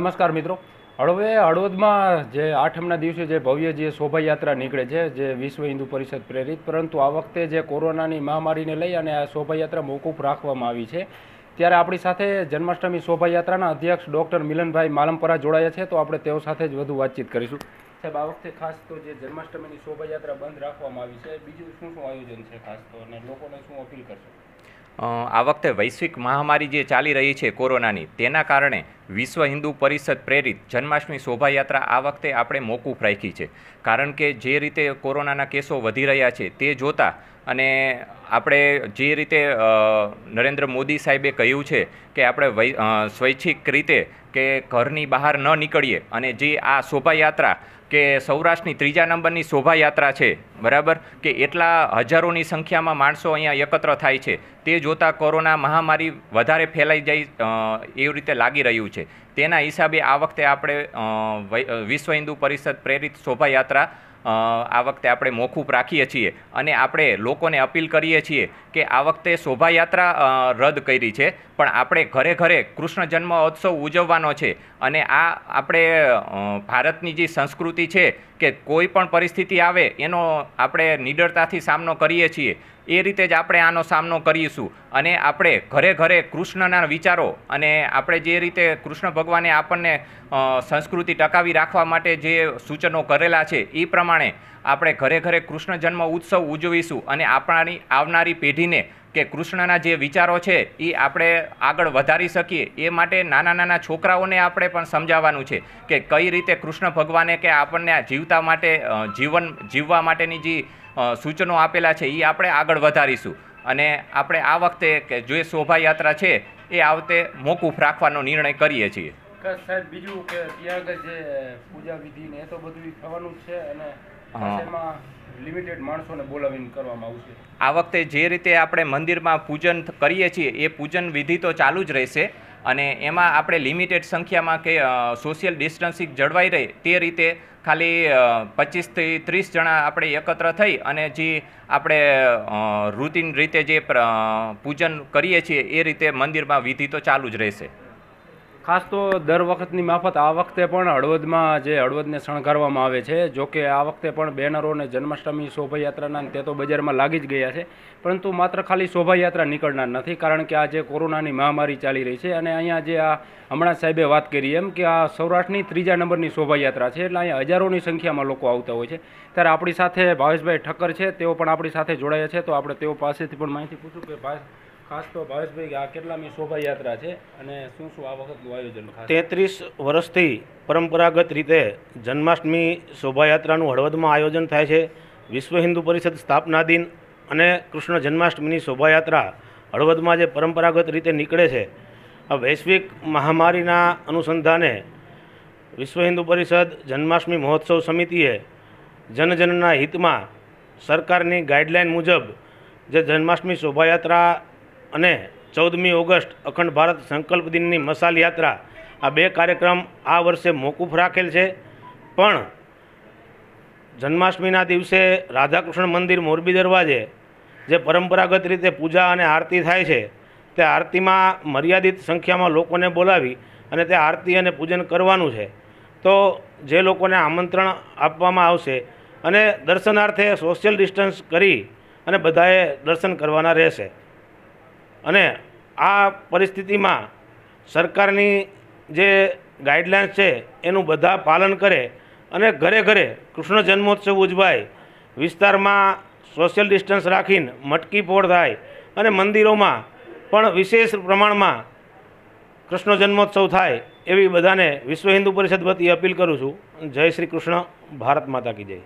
નમસ્કાર મિત્રો હળવે હળવદમાં જે આઠમના દિવસે જે ભવ્ય જે શોભાયાત્રા નીકળે છે જે વિશ્વ હિન્દુ પરિષદ પ્રેરિત પરંતુ આ વખતે જે કોરોનાની મહામારીને લઈ અને આ શોભાયાત્રા મોકૂફ રાખવામાં આવી છે ત્યારે આપણી સાથે જન્માષ્ટમી શોભાયાત્રાના અધ્યક્ષ ડૉક્ટર મિલનભાઈ માલમપરા જોડાયા છે તો આપણે તેઓ સાથે જ વધુ વાતચીત કરીશું સાહેબ આ વખતે ખાસ તો જે જન્માષ્ટમીની શોભાયાત્રા બંધ રાખવામાં આવી છે બીજું શું શું આયોજન છે ખાસ તો અને લોકોને શું અપીલ કરશો આ વખતે વૈશ્વિક મહામારી જે ચાલી રહી છે કોરોનાની તેના કારણે વિશ્વ હિન્દુ પરિષદ પ્રેરિત જન્માષ્ટમી શોભાયાત્રા આ વખતે આપણે મોકૂફ રાખી છે કારણ કે જે રીતે કોરોનાના કેસો વધી રહ્યા છે તે જોતાં અને આપણે જે રીતે નરેન્દ્ર મોદી સાહેબે કહ્યું છે કે આપણે સ્વૈચ્છિક રીતે કે ઘરની બહાર ન નીકળીએ અને જે આ શોભાયાત્રા કે સૌરાષ્ટ્રની ત્રીજા નંબરની શોભાયાત્રા છે બરાબર કે એટલા હજારોની સંખ્યામાં માણસો અહીંયા એકત્ર થાય છે તે જોતાં કોરોના મહામારી વધારે ફેલાઈ જાય એવી રીતે લાગી રહ્યું છે તેના હિસાબે આ વખતે આપણે વિશ્વ હિન્દુ પરિષદ પ્રેરિત શોભાયાત્રા આ વખતે આપણે મોકૂફ રાખીએ છીએ અને આપણે લોકોને અપીલ કરીએ છીએ કે આ વખતે શોભાયાત્રા રદ કરી છે પણ આપણે ઘરે ઘરે કૃષ્ણ જન્મોત્સવ ઉજવવાનો છે અને આ આપણે ભારતની જે સંસ્કૃતિ છે કે કોઈ પણ પરિસ્થિતિ આવે એનો આપણે નિડરતાથી સામનો કરીએ છીએ એ રીતે જ આપણે આનો સામનો કરીશું અને આપણે ઘરે ઘરે કૃષ્ણના વિચારો અને આપણે જે રીતે કૃષ્ણ ભગવાને આપણને સંસ્કૃતિ ટકાવી રાખવા માટે જે સૂચનો કરેલા છે એ પ્રમાણે આપણે ઘરે ઘરે કૃષ્ણ જન્મ ઉત્સવ ઉજવીશું અને આપણાની આવનારી પેઢીને કે કૃષ્ણના જે વિચારો છે એ આપણે આગળ વધારી શકીએ એ માટે નાના નાના છોકરાઓને આપણે પણ સમજાવવાનું છે કે કઈ રીતે કૃષ્ણ ભગવાને કે આપણને જીવતા માટે જીવન જીવવા માટેની જે સૂચનો આપેલા છે એ આપણે આગળ વધારીશું અને આપણે આ વખતે કે જે શોભાયાત્રા છે એ આ વખતે મોકૂફ રાખવાનો નિર્ણય કરીએ છીએ બીજું કે જે પૂજા વિધિ ને એ તો બધું થવાનું છે અને લિમિટેડ માણસોને બોલાવીને કરવામાં આવશે આ વખતે જે રીતે આપણે મંદિરમાં પૂજન કરીએ છીએ એ પૂજન વિધિ તો ચાલુ જ રહેશે અને એમાં આપણે લિમિટેડ સંખ્યામાં કે સોશિયલ ડિસ્ટન્સિંગ જળવાઈ રહે તે રીતે ખાલી પચીસથી ત્રીસ જણા આપણે એકત્ર થઈ અને જે આપણે રૂટીન રીતે જે પૂજન કરીએ છીએ એ રીતે મંદિરમાં વિધિ તો ચાલુ જ રહેશે ખાસ તો દર વખતની માફત આ વખતે પણ હળવદમાં જે હળવદને શણગારવામાં આવે છે જો કે આ વખતે પણ બેનરો અને જન્માષ્ટમી શોભાયાત્રાના તે તો બજારમાં લાગી જ ગયા છે પરંતુ માત્ર ખાલી શોભાયાત્રા નીકળનાર નથી કારણ કે આ જે કોરોનાની મહામારી ચાલી રહી છે અને અહીંયા જે આ હમણાં સાહેબે વાત કરી એમ કે આ સૌરાષ્ટ્રની ત્રીજા નંબરની શોભાયાત્રા છે એટલે અહીંયા હજારોની સંખ્યામાં લોકો આવતા હોય છે ત્યારે આપણી સાથે ભાવેશભાઈ ઠક્કર છે તેઓ પણ આપણી સાથે જોડાયા છે તો આપણે તેઓ પાસેથી પણ માહિતી પૂછું કે ભાઈ ખાસ તો ભાવેશભાઈ આ કેટલામી શોભાયાત્રા છે અને શું શું આ વખતનું આયોજન તેત્રીસ વર્ષથી પરંપરાગત રીતે જન્માષ્ટમી શોભાયાત્રાનું હળવદમાં આયોજન થાય છે વિશ્વ હિન્દુ પરિષદ સ્થાપના દિન અને કૃષ્ણ જન્માષ્ટમીની શોભાયાત્રા હળવદમાં જે પરંપરાગત રીતે નીકળે છે આ વૈશ્વિક મહામારીના અનુસંધાને વિશ્વ હિન્દુ પરિષદ જન્માષ્ટમી મહોત્સવ સમિતિએ જનજનના હિતમાં સરકારની ગાઈડલાઇન મુજબ જે જન્માષ્ટમી શોભાયાત્રા અને ચૌદમી ઓગસ્ટ અખંડ ભારત સંકલ્પ દિનની મસાલ યાત્રા આ બે કાર્યક્રમ આ વર્ષે મોકૂફ રાખેલ છે પણ જન્માષ્ટમીના દિવસે રાધાકૃષ્ણ મંદિર મોરબી દરવાજે જે પરંપરાગત રીતે પૂજા અને આરતી થાય છે તે આરતીમાં મર્યાદિત સંખ્યામાં લોકોને બોલાવી અને તે આરતી અને પૂજન કરવાનું છે તો જે લોકોને આમંત્રણ આપવામાં આવશે અને દર્શનાર્થે સોશિયલ ડિસ્ટન્સ કરી અને બધાએ દર્શન કરવાના રહેશે અને આ પરિસ્થિતિમાં સરકારની જે ગાઈડલાઇન્સ છે એનું બધા પાલન કરે અને ઘરે ઘરે કૃષ્ણ જન્મોત્સવ ઉજવાય વિસ્તારમાં સોશિયલ ડિસ્ટન્સ રાખીને મટકી ફોડ થાય અને મંદિરોમાં પણ વિશેષ પ્રમાણમાં કૃષ્ણ જન્મોત્સવ થાય એવી બધાને વિશ્વ હિન્દુ પરિષદ વતી અપીલ કરું છું જય શ્રી કૃષ્ણ ભારત માતા કી જય